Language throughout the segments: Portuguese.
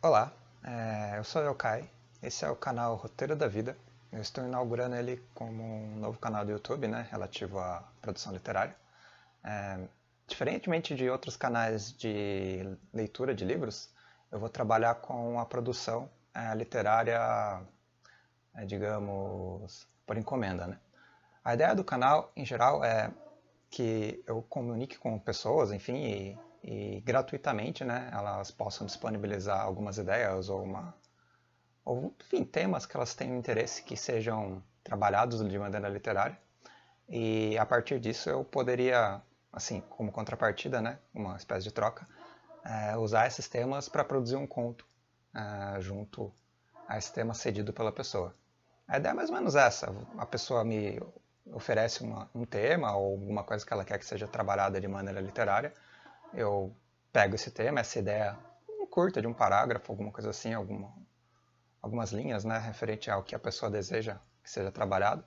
Olá, é, eu sou o Yokai, esse é o canal Roteiro da Vida. Eu estou inaugurando ele como um novo canal do YouTube, né, relativo à produção literária. É, diferentemente de outros canais de leitura de livros, eu vou trabalhar com a produção é, literária, é, digamos, por encomenda. Né? A ideia do canal, em geral, é que eu comunique com pessoas, enfim, e e gratuitamente, né, elas possam disponibilizar algumas ideias ou uma ou enfim, temas que elas tenham interesse que sejam trabalhados de maneira literária. E a partir disso eu poderia, assim, como contrapartida, né, uma espécie de troca, é, usar esses temas para produzir um conto é, junto a esse tema cedido pela pessoa. A ideia é mais ou menos essa. A pessoa me oferece uma, um tema ou alguma coisa que ela quer que seja trabalhada de maneira literária eu pego esse tema, essa ideia curta de um parágrafo, alguma coisa assim, alguma, algumas linhas, né, referente ao que a pessoa deseja que seja trabalhado,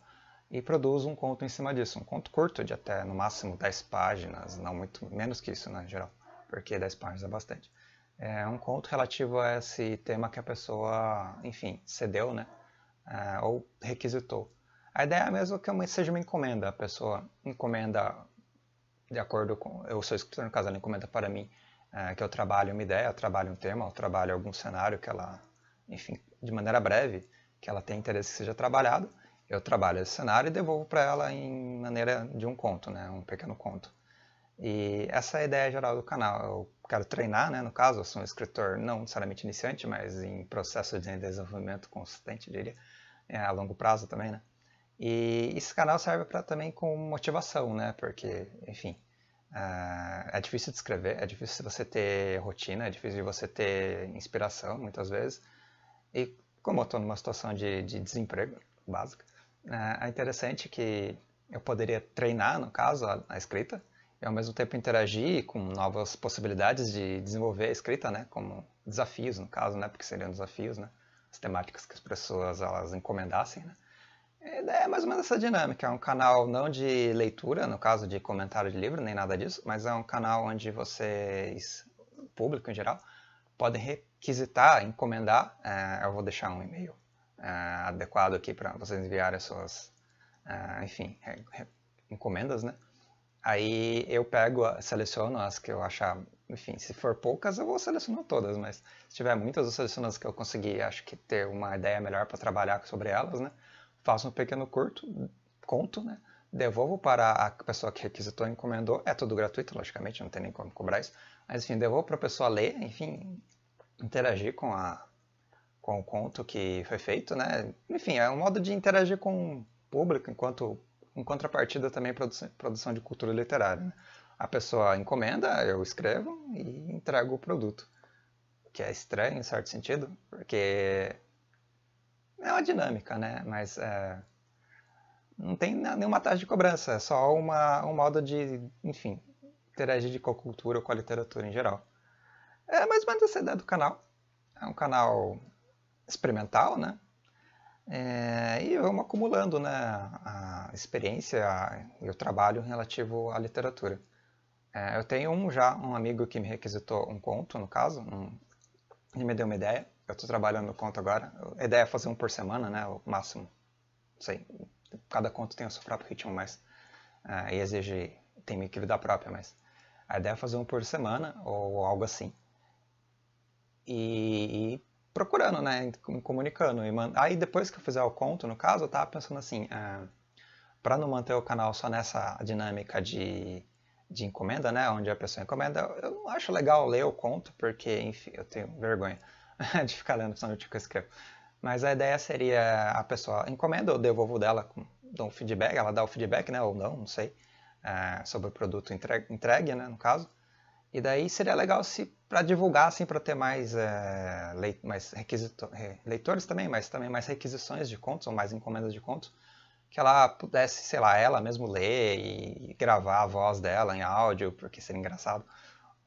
e produzo um conto em cima disso, um conto curto de até no máximo 10 páginas, não muito menos que isso, né, em geral, porque 10 páginas é bastante. É um conto relativo a esse tema que a pessoa, enfim, cedeu, né, é, ou requisitou. A ideia é mesmo que seja uma encomenda, a pessoa encomenda de acordo com. Eu sou escritor, no caso, ela encomenda para mim é, que eu trabalhe uma ideia, eu trabalho um tema, eu trabalho algum cenário que ela, enfim, de maneira breve, que ela tem interesse que seja trabalhado. Eu trabalho esse cenário e devolvo para ela em maneira de um conto, né, um pequeno conto. E essa é a ideia geral do canal. Eu quero treinar, né, no caso, eu sou um escritor não necessariamente iniciante, mas em processo de desenvolvimento consistente, diria, é, a longo prazo também, né? E esse canal serve para também com motivação, né? Porque, enfim, uh, é difícil de escrever, é difícil você ter rotina, é difícil você ter inspiração, muitas vezes. E como eu estou numa situação de, de desemprego básico, uh, né, é interessante que eu poderia treinar, no caso, a, a, escrita e ao mesmo tempo interagir com novas possibilidades de desenvolver a escrita, né? Como desafios, no caso, né? Porque seriam desafios, né? As temáticas que as pessoas elas encomendassem, né? É, é mais ou menos essa dinâmica. É um canal não de leitura, no caso de comentário de livro, nem nada disso, mas é um canal onde vocês, público em geral, podem requisitar, encomendar. É, eu vou deixar um e-mail é, adequado aqui para vocês enviarem as suas, é, enfim, encomendas, né? Aí eu pego, seleciono as que eu achar, enfim, se for poucas eu vou selecionar todas, mas se tiver muitas eu seleciono as que eu conseguir, acho que ter uma ideia melhor para trabalhar sobre elas, né? faço um pequeno curto, conto, né? devolvo para a pessoa que requisitou e encomendou. É tudo gratuito, logicamente, não tem nem como cobrar isso. Mas, enfim, devolvo para a pessoa ler, enfim, interagir com, a, com o conto que foi feito. Né? Enfim, é um modo de interagir com o público, enquanto em contrapartida também produção, produção de cultura literária. Né? A pessoa encomenda, eu escrevo e entrego o produto. Que é estranho em certo sentido, porque é uma dinâmica, né? Mas é, não tem nenhuma taxa de cobrança, é só uma, um modo de, enfim, interagir com a cultura ou com a literatura em geral. É mais ou menos essa ideia do canal. É um canal experimental, né? É, e vamos acumulando né, a experiência e o trabalho relativo à literatura. É, eu tenho um já, um amigo que me requisitou um conto, no caso, um, ele me deu uma ideia, eu estou trabalhando conto agora. A ideia é fazer um por semana, né? O máximo. Não sei. Cada conto tem o seu próprio ritmo, mas. Uh, e exige. Tem meio que vida própria, mas. A ideia é fazer um por semana ou algo assim. E, e procurando, né? Me comunicando. E mand... Aí depois que eu fizer o conto, no caso, eu tava pensando assim. Uh, é, para não manter o canal só nessa dinâmica de de encomenda, né? Onde a pessoa encomenda, eu não acho legal ler o conto, porque, enfim, eu tenho vergonha. de ficar lendo só notícia que eu escrevo. Mas a ideia seria a pessoa encomenda, eu devolvo dela, dou um feedback, ela dá o feedback, né, ou não, não sei, é, sobre o produto entregue, entregue, né, no caso. E daí seria legal se para divulgar, assim, para ter mais, é, leit mais leitores também, mas também mais requisições de contos ou mais encomendas de contos, que ela pudesse, sei lá, ela mesmo ler e gravar a voz dela em áudio, porque seria engraçado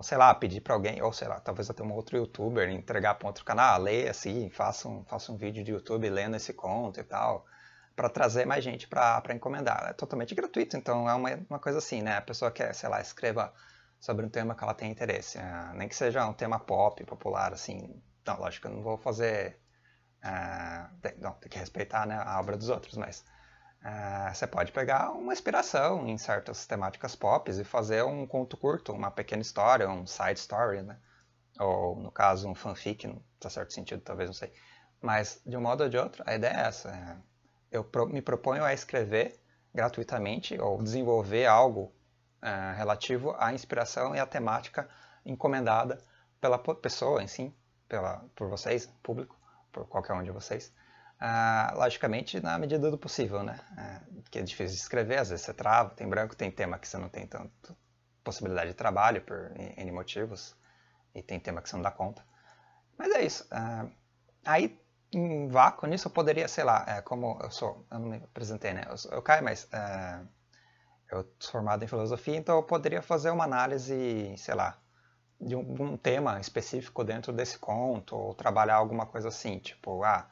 sei lá, pedir para alguém, ou sei lá, talvez até um outro youtuber, entregar para outro canal, ah, leia assim, faça um, faça um vídeo de YouTube lendo esse conto e tal, para trazer mais gente para encomendar. É totalmente gratuito, então é uma, uma coisa assim, né? A pessoa quer, sei lá, escreva sobre um tema que ela tem interesse, né? nem que seja um tema pop, popular, assim. Não, lógico, eu não vou fazer. Uh, eh, tem, não, tem que respeitar né, a obra dos outros, mas ah, você pode pegar uma inspiração em certas temáticas pop e fazer um conto curto, uma pequena história, um side story, né? Ou, no caso, um fanfic, não certo sentido, talvez, não sei. Mas, de um modo ou de outro, a ideia é essa. É, eu pro, me proponho a escrever gratuitamente ou desenvolver algo é, relativo à inspiração e à temática encomendada pela pessoa em si, pela, por vocês, público, por qualquer um de vocês ah, logicamente na medida do possível, né? Ah, é, que é difícil de escrever, às vezes você trava, tem branco, tem tema que você não tem tanto possibilidade de trabalho por N motivos, e tem tema que você não dá conta. Mas é isso. Ah, aí, em vácuo nisso, eu poderia, sei lá, é, como eu sou, eu não me apresentei, né? Eu, eu caio, mas é, eu sou formado em filosofia, então eu poderia fazer uma análise, sei lá, de um, um tema específico dentro desse conto, ou trabalhar alguma coisa assim, tipo, ah,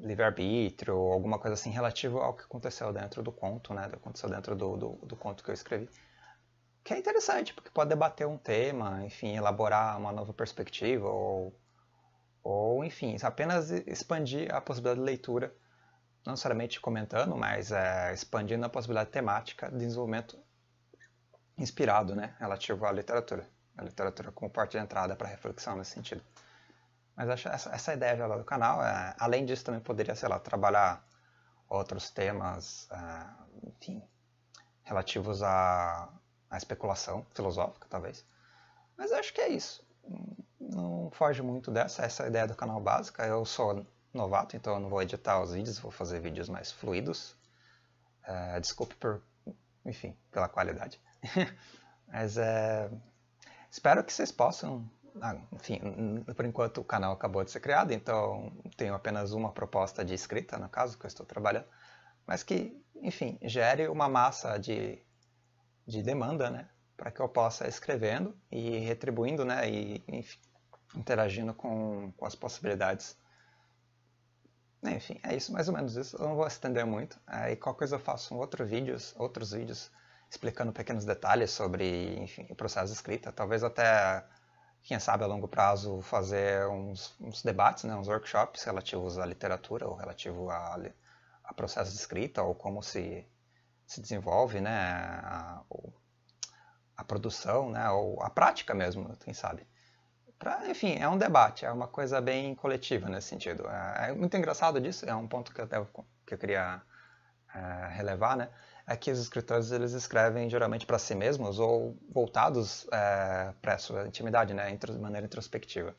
livre-arbítrio, alguma coisa assim relativo ao que aconteceu dentro do conto, né? Aconteceu dentro do, do, do, conto que eu escrevi. Que é interessante, porque pode debater um tema, enfim, elaborar uma nova perspectiva, ou, ou enfim, apenas expandir a possibilidade de leitura, não necessariamente comentando, mas é, expandindo a possibilidade temática de desenvolvimento inspirado, né? Relativo à literatura. A literatura como parte de entrada para reflexão nesse sentido. Mas acho essa, essa ideia geral do canal, é, além disso também poderia, sei lá, trabalhar outros temas, é, enfim, relativos à, à especulação filosófica, talvez. Mas acho que é isso. Não foge muito dessa, essa é ideia do canal básica. Eu sou novato, então eu não vou editar os vídeos, vou fazer vídeos mais fluidos. É, desculpe por, enfim, pela qualidade. Mas é, espero que vocês possam ah, enfim, por enquanto o canal acabou de ser criado, então tenho apenas uma proposta de escrita, no caso, que eu estou trabalhando, mas que, enfim, gere uma massa de, de demanda, né? Para que eu possa escrevendo e retribuindo, né? E, enfim, interagindo com, com as possibilidades. Enfim, é isso, mais ou menos isso. Eu não vou estender muito. Aí qualquer coisa eu faço um outro vídeos, outros vídeos explicando pequenos detalhes sobre, enfim, o processo de escrita. Talvez até quem sabe a longo prazo fazer uns, uns debates, né, uns workshops relativos à literatura ou relativo a, a processo de escrita ou como se, se desenvolve né, a, a produção né, ou a prática mesmo, quem sabe. Pra, enfim, é um debate, é uma coisa bem coletiva nesse sentido. É, é muito engraçado disso, é um ponto que eu, até, que eu queria é, relevar, né? é que os escritores eles escrevem geralmente para si mesmos ou voltados é, para a sua intimidade, né, de maneira introspectiva.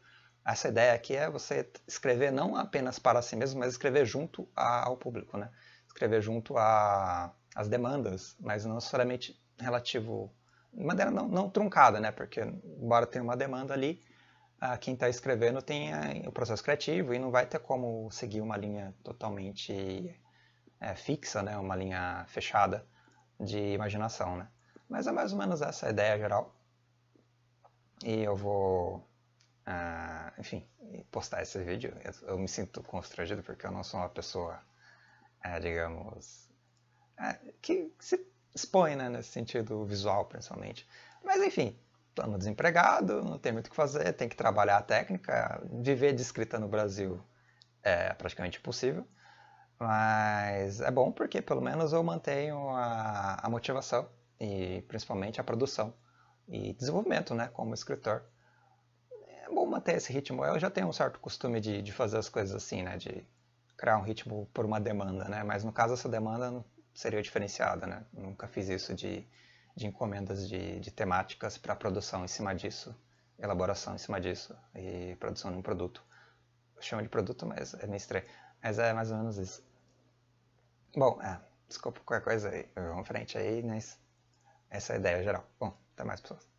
Essa ideia aqui é você escrever não apenas para si mesmo, mas escrever junto ao público, né? Escrever junto às demandas, mas não necessariamente relativo, de maneira não, não truncada, né? Porque embora tenha uma demanda ali, quem está escrevendo tem é, o processo criativo e não vai ter como seguir uma linha totalmente é, fixa, né? uma linha fechada de imaginação. Né? Mas é mais ou menos essa a ideia geral. E eu vou, é, enfim, postar esse vídeo. Eu, eu, me sinto constrangido porque eu não sou uma pessoa, é, digamos, é, que se expõe né, nesse sentido visual, principalmente. Mas enfim, estamos desempregado, não tem muito o que fazer, tem que trabalhar a técnica. Viver de escrita no Brasil é praticamente impossível. Mas é bom porque pelo menos eu mantenho a, a motivação e principalmente a produção e desenvolvimento né, como escritor. É bom manter esse ritmo. Eu já tenho um certo costume de, de fazer as coisas assim, né? De criar um ritmo por uma demanda, né? Mas no caso essa demanda seria diferenciada, né? Nunca fiz isso de, de encomendas de, de temáticas para produção em cima disso, elaboração em cima disso e produção de um produto. Eu chamo de produto, mas é meio estranho. Mas é mais ou menos isso. Bom, é, desculpa qualquer coisa aí. Vamos frente aí, mas essa é a ideia geral. Bom, até mais, pessoas.